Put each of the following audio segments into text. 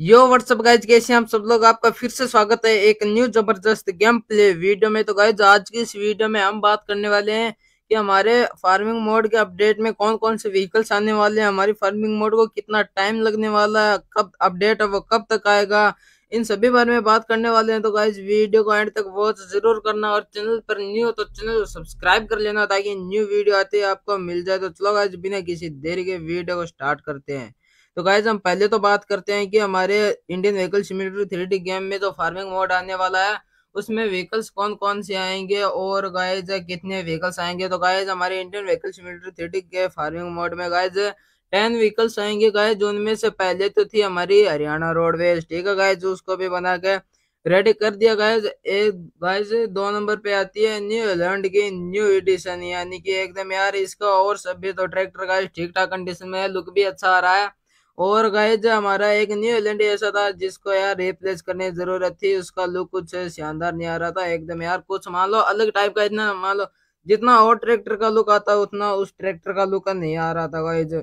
यो what's up guys कैसे हम सब लोग आपका फिर से स्वागत है एक न्यू जबरदस्त गेम प्ले वीडियो में तो गाइज आज की इस वीडियो में हम बात करने वाले हैं कि हमारे फार्मिंग मोड के अपडेट में कौन कौन से व्हीकल्स आने वाले हैं हमारी फार्मिंग मोड को कितना टाइम लगने वाला है कब अपडेट है वो कब तक आएगा इन सभी बारे में बात करने वाले हैं तो गाइज वीडियो को एंड तक वॉच जरूर करना और चैनल पर न्यू हो तो चैनल सब्सक्राइब कर लेना ताकि न्यू वीडियो आते आपको मिल जाए तो चलो गाइज बिना किसी देर के वीडियो को स्टार्ट करते हैं तो गाइज हम पहले तो बात करते हैं कि हमारे Indian vehicle simulator three game में जो फार्मिंग मोड आने वाला है उसमें व्हीकल्स कौन कौन से आएंगे और गाइज कितने व्हीकल्स आएंगे तो गाइज हमारे इंडियन व्हीकल सिमिलेटर थ्री के फार्मिंग मोड में गाइज टेन व्हीकल्स आएंगे गाइज उनमें से पहले तो थी हमारी हरियाणा रोडवेज ठीक है गाइज उसको भी बना के रेडी कर दिया गाइज एक गाइज दो नंबर पे आती है न्यू लैंड की न्यू एडिशन यानी कि एकदम यार इसका और सब भी तो ट्रैक्टर गाइज ठीक ठाक कंडीशन में है लुक भी अच्छा आ रहा है और गाइज हमारा एक न्यू एलेंडी ऐसा था जिसको यार रिप्लेस करने की जरूरत थी उसका लुक कुछ शानदार नहीं आ रहा था एकदम यार कुछ मान लो अलग टाइप का इतना मान लो जितना और ट्रैक्टर का लुक आता उतना उस ट्रैक्टर का लुक नहीं आ रहा था गाइज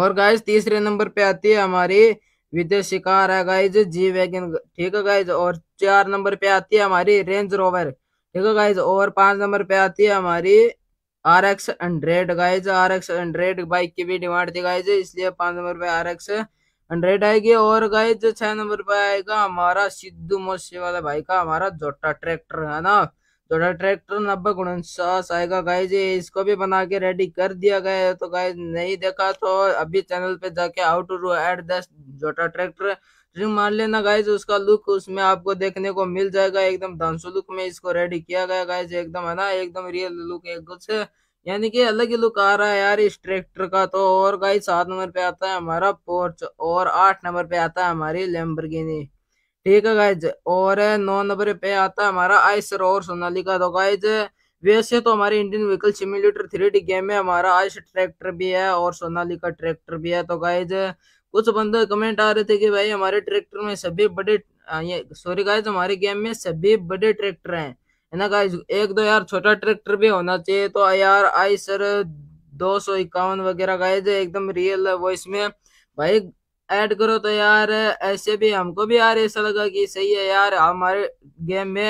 और गाइज तीसरे नंबर पे आती है हमारी विजय शिकार है गाइज जी वैगन ठीक है गाइज और चार नंबर पे आती है हमारी रेंज रोवर ठीक है गाइज और पांच नंबर पे आती है हमारी R X hundred guys R X hundred bike की भी डिमांड थी गाइज इसलिए पांच नंबर पे आर एक्स हंड्रेड आएगी और गाइज छह नंबर पे आएगा हमारा सिद्धू मोसे वाला भाई का हमारा जोटा ट्रैक्टर है ना जोटा ट्रैक्टर नब्बे उनचास आएगा गाइज इसको भी बना के रेडी कर दिया गया है तो गाइज नहीं देखा तो अभी चैनल पे जाके आउट टू एट दस जोटा ट्रैक्टर रिंग मार लेना गाइज उसका लुक उसमें आपको देखने को मिल जाएगा एकदम डांसो लुक में इसको रेडी किया गया गाइज एकदम है ना एकदम रियल लुक एक कुछ यानी कि अलग ही लुक आ रहा है यार इस ट्रैक्टर का तो और गाइज सात नंबर पे आता है हमारा पोर्च और आठ नंबर पे आता है हमारी लेम्बरगिनी ठीक है गाइज और नौ नंबर पे आता है हमारा आइसर और सोनाली का तो गाइज वैसे तो हमारे Indian vehicle simulator three game में हमारा आइस ट्रैक्टर भी है और सोनाली का ट्रैक्टर भी है तो गाइज कुछ बंदे कमेंट आ रहे थे कि भाई हमारे ट्रैक्टर में सभी बड़े सॉरी गाइज हमारे गेम में सभी बड़े ट्रैक्टर हैं है ना गाइज एक दो तो यार छोटा ट्रैक्टर भी होना चाहिए तो यार आई सर दो सौ इक्यावन वगैरह गाइज एकदम रियल है वो इसमें भाई ऐड करो तो यार ऐसे भी हमको भी यार ऐसा लगा कि सही है यार हमारे गेम में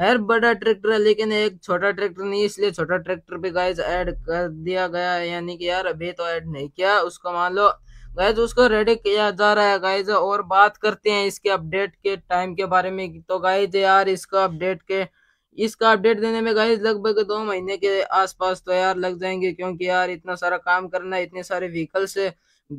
हर बड़ा ट्रैक्टर है लेकिन एक छोटा ट्रैक्टर नहीं इसलिए छोटा ट्रैक्टर भी गाइज ऐड कर दिया गया यानी कि यार अभी तो ऐड नहीं किया उसको मान लो गाइज उसको रेडी किया जा रहा है गाइज और बात करते हैं इसके अपडेट के टाइम के बारे में तो गाइज यार इसका अपडेट के इसका अपडेट देने में गाइज लगभग दो महीने के आसपास तो यार लग जाएंगे क्योंकि यार इतना सारा काम करना है इतने सारे व्हीकल्स है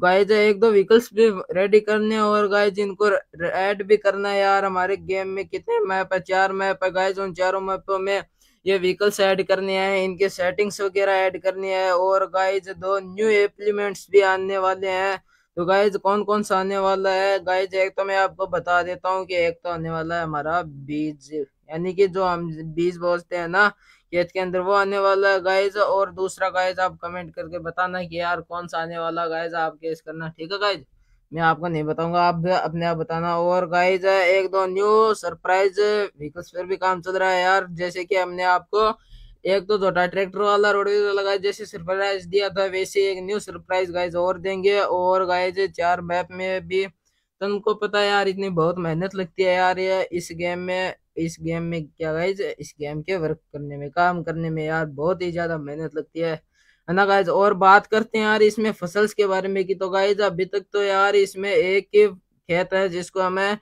गाइज एक दो व्हीकल्स भी रेडी करने और गाइज इनको ऐड भी करना है यार हमारे गेम में कितने मैप है चार मैप है गाइज उन चारों मैपों में ये व्हीकल्स ऐड करने हैं इनके सेटिंग्स वगैरह ऐड करनी है और गाइज दो न्यू एप्लीमेंट्स भी आने वाले हैं तो गाइज कौन कौन सा आने वाला है गाइज एक तो मैं आपको बता देता हूँ कि एक तो आने वाला है हमारा बीज यानी कि जो हम बीज बोलते हैं ना खेत के अंदर वो आने वाला है गाइज और दूसरा गाइज आप कमेंट करके बताना कि यार कौन सा आने वाला गाइज आप केस करना ठीक है गाइज मैं आपको नहीं बताऊंगा आप भी अपने आप बताना और गाइज एक दो न्यू सरप्राइज व्हीकल्स पर भी काम चल रहा है यार जैसे कि हमने आपको एक तो छोटा ट्रैक्टर वाला रोड लगा जैसे सरप्राइज दिया था वैसे एक न्यू सरप्राइज गाइज और देंगे और गाइज चार मैप में भी तुमको पता है यार इतनी बहुत मेहनत लगती है यार ये इस गेम में इस गेम में क्या गाइज इस गेम के वर्क करने में काम करने में यार बहुत ही ज्यादा मेहनत लगती है है ना गाइज और बात करते हैं यार इसमें फसल के बारे में की तो गाइज अभी तक तो यार इसमें एक ही खेत है जिसको हमें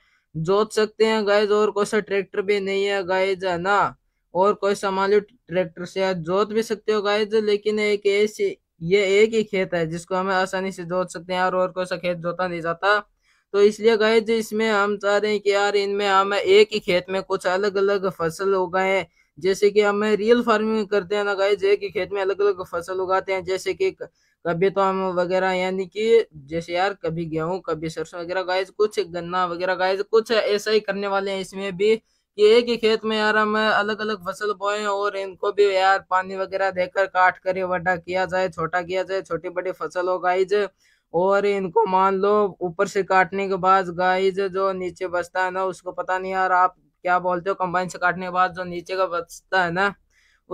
जोत सकते हैं गाइज और कोई सा ट्रैक्टर भी नहीं है गाइज है ना और कोई लो ट्रैक्टर से यार जोत भी सकते हो गाइज लेकिन एक ऐसी ये एक ही खेत है जिसको हमें आसानी से जोत सकते हैं यार और कोई सा खेत जोता नहीं जाता तो इसलिए गाइज इसमें हम चाह रहे हैं कि यार इनमें हम एक ही खेत में कुछ अलग अलग फसल उगाएं जैसे कि हमें रियल फार्मिंग करते हैं ना गाइज एक कि खेत में अलग अलग फसल उगाते हैं जैसे कि कभी तो हम वगैरह यानी कि जैसे यार कभी गेहूं कभी सरसों वगैरह गाइज कुछ गन्ना वगैरह गाइज कुछ ऐसा ही करने वाले हैं इसमें भी कि एक ही खेत में यार हम अलग अलग फसल बोए और इनको भी यार पानी वगैरह देकर काट कर वड्डा किया जाए छोटा किया जाए छोटी बड़ी फसल हो गाइज और इनको मान लो ऊपर से काटने के बाद गाइज जो नीचे बचता है ना उसको पता नहीं यार आप क्या बोलते हो कंबाइन से काटने के बाद जो नीचे का बचता है ना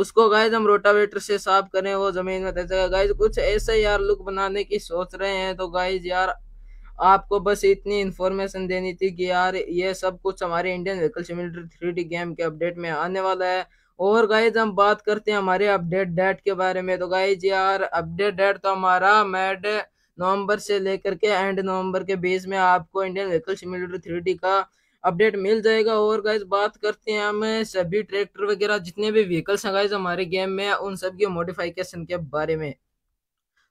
उसको गाइज हम रोटावेटर से साफ करें वो जमीन में तैसे गाइज कुछ ऐसे यार लुक बनाने की सोच रहे हैं तो गाइज यार आपको बस इतनी इन्फॉर्मेशन देनी थी कि यार ये सब कुछ हमारे Indian vehicle similar three game के अपडेट में आने वाला है और गाइज हम बात करते हैं हमारे अपडेट डेट के बारे में तो गाइज यार अपडेट डेट तो हमारा मेड नवंबर से लेकर के एंड नवंबर के बीच में आपको इंडियन व्हीकल सिमुलेटर थ्री का अपडेट मिल जाएगा और गाइज बात करते हैं हम सभी ट्रैक्टर वगैरह जितने भी व्हीकल्स हैं गाइज हमारे गेम में उन सब के मोडिफिकेशन के बारे में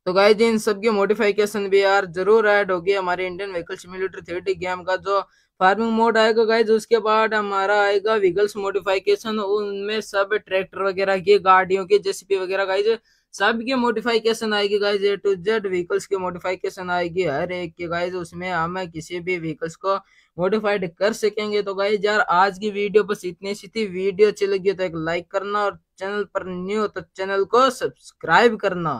तो गाइज इन सब के मोडिफिकेशन भी यार जरूर ऐड होगी हमारे Indian vehicle simulator three game का जो फार्मिंग मोड आएगा गाइज उसके बाद हमारा आएगा व्हीकल्स मोडिफिकेशन उनमें सब ट्रैक्टर वगैरह की गाड़ियों की जेसीपी वगैरह गाइज सब के मोडिफिकेशन आएगी guys A to Z vehicles की मोडिफिकेशन आएगी हर एक के गाइज उसमें हम किसी भी व्हीकल्स को मोडिफाइड कर सकेंगे तो गाइज यार आज की वीडियो बस इतनी सी थी वीडियो अच्छी लगी तो एक लाइक करना और चैनल पर न्यू हो तो चैनल को सब्सक्राइब करना